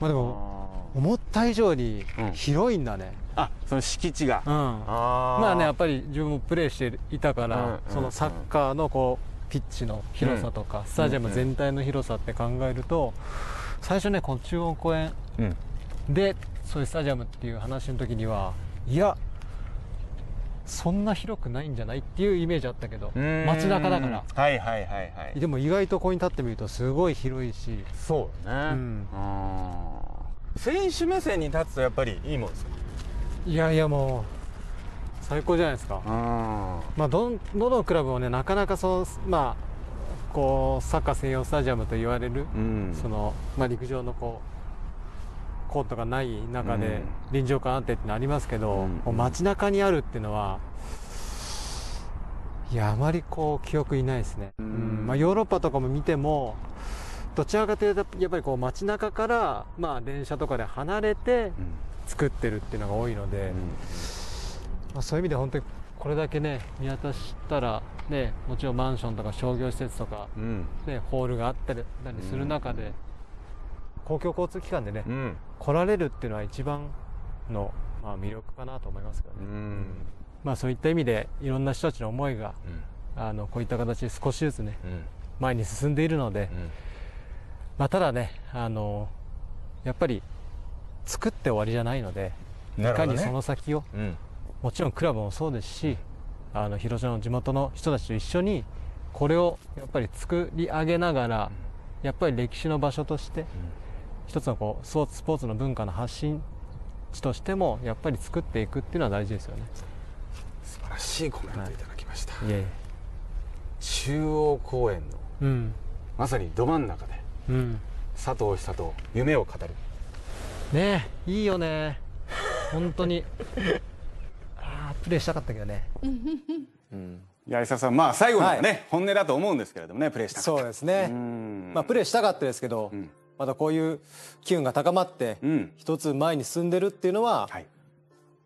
まあでも思った以上に広いんだね、うん、あその敷地が、うん、あまあねやっぱり自分もプレーしていたから、そのサッカーのこうピッチの広さとか、スタジアム全体の広さって考えると、最初ねこの中央公園で、そういうスタジアムっていう話の時にはいやそんな広くないんじゃないっていうイメージあったけど街中だからはいはいはいはいでも意外とここに立ってみるとすごい広いしそうねうん選手目線に立つとやっぱりいいもんですかいやいやもう最高じゃないですか、まあ、どどのクラブもねなかなかそうまあ、こうサッカー専用スタジアムと言われる、うん、そのまあ、陸上のこうコートがない中で臨場感あってってありますけど、うん、街中にあるっていうのはいやあまりこう記憶いないですね、うん、まあ、ヨーロッパとかも見てもどちらかというとやっぱりこう街中から、まあ、電車とかで離れて作ってるっていうのが多いので、まあ、そういう意味で本当にこれだけね見渡したら、ね、もちろんマンションとか商業施設とか、ねホールがあったりする中で、公共交通機関でね、来られるっていうのは一番の、まあ、魅力かなと思いますけどね。まあ、そういった意味でいろんな人たちの思いが、あのこういった形で少しずつね、前に進んでいるので、まあ、ただね、あのやっぱり作って終わりじゃないので、ね、いかにその先を、うん、もちろんクラブもそうですしあの広島の地元の人たちと一緒にこれをやっぱり作り上げながら、うん、やっぱり歴史の場所として、うん、一つのこうスポーツの文化の発信地としてもやっぱり作っていくっていうのは大事ですよね素晴らしいコメントいただきました、はい、いえいえ中央公園の、うん、まさにど真ん中でうん、佐藤久と夢を語るねえいいよね本当に ああプレーしたかったけどね、うん、いや伊沢さんまあ最後のね、はい、本音だと思うんですけれどもねプレーしたかったそうですねまあプレーしたかったですけど、うん、またこういう機運が高まって、うん、一つ前に進んでるっていうのは、はい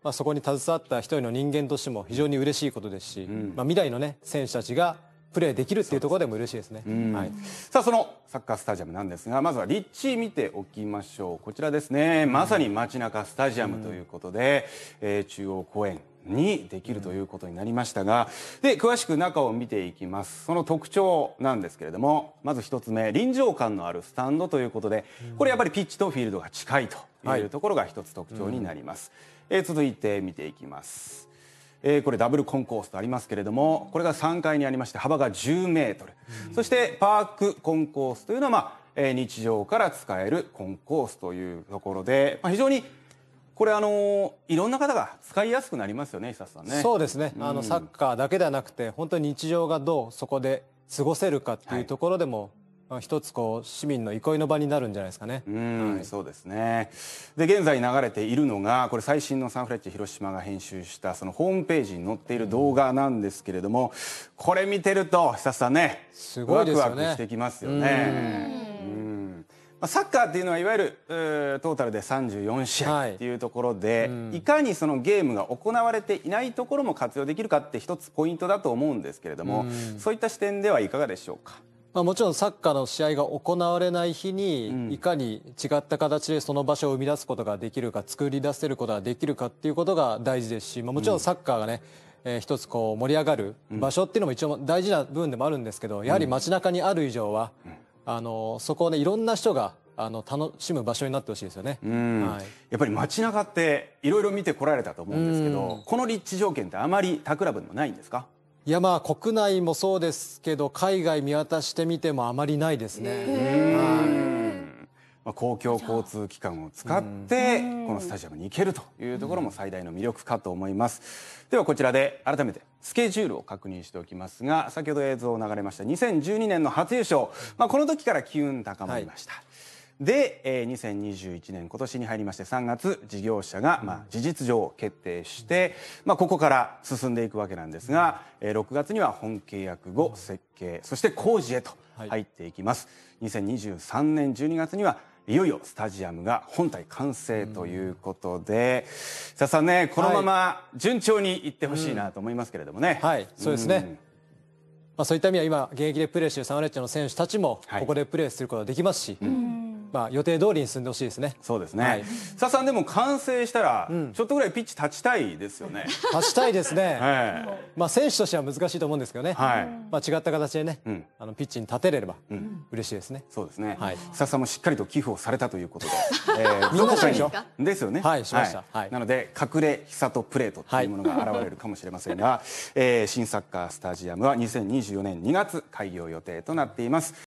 まあ、そこに携わった一人の人間としても非常に嬉しいことですし、うん、まあ、未来のね選手たちがプレーできるっていうところでも嬉しいですね、はい、さあそのサッカースタジアムなんですがまずは立地見ておきましょうこちらですねまさに街中スタジアムということで、うん、えー、中央公園にできるということになりましたが、で、詳しく中を見ていきます。その特徴なんですけれども、まず一つ目、臨場感のあるスタンドということで、これやっぱりピッチとフィールドが近いというところが一つ特徴になります。えー、続いて見ていきます。えー、これダブルコンコースとありますけれどもこれが3階にありまして幅が10メートル、そしてパークコンコースというのは、まあえ日常から使えるコンコースというところで、まあ、非常にこれあのいろんな方が使いやすくなりますよね久さんね。そうですね、うん、あのサッカーだけではなくて本当に日常がどうそこで過ごせるかっていうところでも、あ、一つこう市民の憩いの場になるんじゃないですかね。うん、はい、そうですね。で現在流れているのがこれ最新のサンフレッチェ広島が編集したそのホームページに載っている動画なんですけれども、うん、これ見てると久さんね、すごいですね。ワクワクしてきますよね。うん。まサッカーっていうのはいわゆるトータルで34試合っていうところで、はいうん、いかにそのゲームが行われていないところも活用できるかって一つポイントだと思うんですけれども、そういった視点ではいかがでしょうか。まあ、もちろんサッカーの試合が行われない日にいかに違った形でその場所を生み出すことができるか作り出せることができるかっていうことが大事ですし、まあ、もちろんサッカーがね、えー、一つこう盛り上がる場所っていうのも一応大事な部分でもあるんですけどやはり街中にある以上は、あのそこをねいろんな人があの楽しむ場所になってほしいですよね、はい、やっぱり街中っていろいろ見てこられたと思うんですけどこの立地条件ってあまり他クラブにもないんですかいやまあ国内もそうですけど海外見渡してみてもあまりないですね。公共交通機関を使ってこのスタジアムに行けるというところも最大の魅力かと思いますではこちらで改めてスケジュールを確認しておきますが先ほど映像流れました2012年の初優勝、まあ、この時から機運高まりました、はいで、えー、2021年今年に入りまして3月事業者が、まあ、事実上決定して、まあ、ここから進んでいくわけなんですが、えー、6月には本契約後設計そして工事へと入っていきます。はい、2023年12月にはいよいよスタジアムが本体完成ということで、さ、うん、さあねこのまま順調にいってほしいなと思いますけれどもね。はい、うんはい、そうですね、うんまあ、そういった意味は今現役でプレーしているサンフレッチェの選手たちもここでプレーすることができますし、はいうん、まあ、予定通りに進んでほしいですね。そうですね。はい、ささんでも完成したら、ちょっとぐらいピッチ立ちたいですよね。立ちたいですね。はい、まあ、選手としては難しいと思うんですけどね。はい、まあ、違った形でね、うん、あのピッチに立てれれば、嬉しいですね。そうですね。はい。ささんもしっかりと寄付をされたということで。えー、みんなししょう。ですよね。はい、しました。はい。なので、隠れ久とプレートというものが現れるかもしれませんが。えー、新サッカースタジアムは2024年2月開業予定となっています。